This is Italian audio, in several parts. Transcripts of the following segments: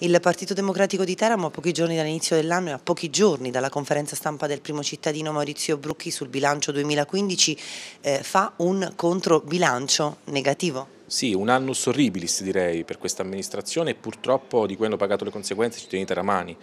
Il Partito Democratico di Teramo a pochi giorni dall'inizio dell'anno e a pochi giorni dalla conferenza stampa del primo cittadino Maurizio Brucchi sul bilancio 2015 eh, fa un controbilancio negativo. Sì, un annus horribilis direi per questa amministrazione e purtroppo di quello pagato le conseguenze i cittadini teramani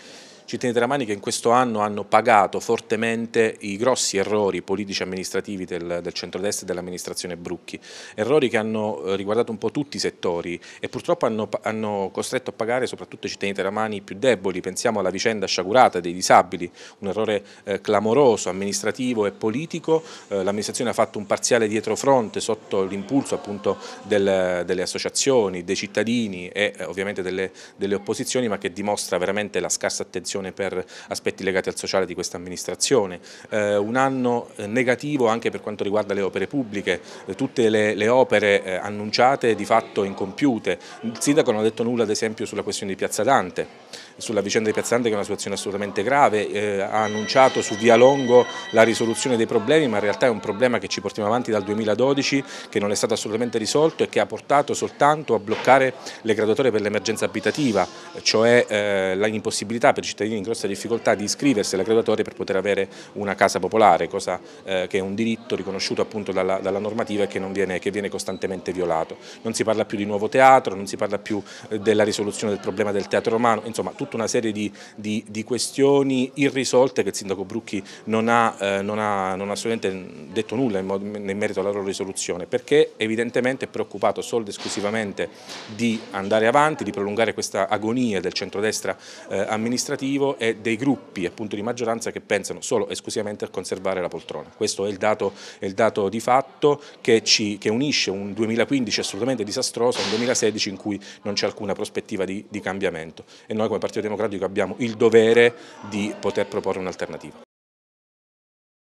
cittadini teramani che in questo anno hanno pagato fortemente i grossi errori politici e amministrativi del, del centrodestra e dell'amministrazione Brucchi, errori che hanno eh, riguardato un po' tutti i settori e purtroppo hanno, hanno costretto a pagare soprattutto i cittadini teramani più deboli, pensiamo alla vicenda sciagurata dei disabili, un errore eh, clamoroso, amministrativo e politico, eh, l'amministrazione ha fatto un parziale dietrofronte sotto l'impulso appunto del, delle associazioni, dei cittadini e eh, ovviamente delle, delle opposizioni ma che dimostra veramente la scarsa attenzione soddisfazione per aspetti legati al sociale di questa amministrazione, eh, un anno eh, negativo anche per quanto riguarda le opere pubbliche, eh, tutte le, le opere eh, annunciate di fatto incompiute, il sindaco non ha detto nulla ad esempio sulla questione di Piazza Dante, sulla vicenda di Piazza Dante che è una situazione assolutamente grave, eh, ha annunciato su Via Longo la risoluzione dei problemi ma in realtà è un problema che ci portiamo avanti dal 2012 che non è stato assolutamente risolto e che ha portato soltanto a bloccare le graduatorie per l'emergenza abitativa, cioè eh, l'impossibilità per i cittadini ovviamente in grossa difficoltà di iscriversi alla graduatoria per poter avere una casa popolare, cosa eh, che è un diritto riconosciuto appunto dalla, dalla normativa e che viene, che, viene, costantemente violato. Non si parla più di nuovo teatro, non si parla più eh, della risoluzione del problema del teatro romano, insomma tutta una serie di, di, di questioni irrisolte che il sindaco Brucchi non ha, eh, non ha, non ha assolutamente detto nulla in, modo, in, merito alla loro risoluzione, perché evidentemente è preoccupato solo ed esclusivamente di andare avanti, di prolungare questa agonia del centrodestra eh, amministrativo esecutivo e dei gruppi appunto, di maggioranza che pensano solo e esclusivamente a conservare la poltrona. Questo è il dato, è il dato di fatto che, ci, che, unisce un 2015 assolutamente disastroso a un 2016 in cui non c'è alcuna prospettiva di, di cambiamento e noi come Partito Democratico abbiamo il dovere di poter proporre un'alternativa.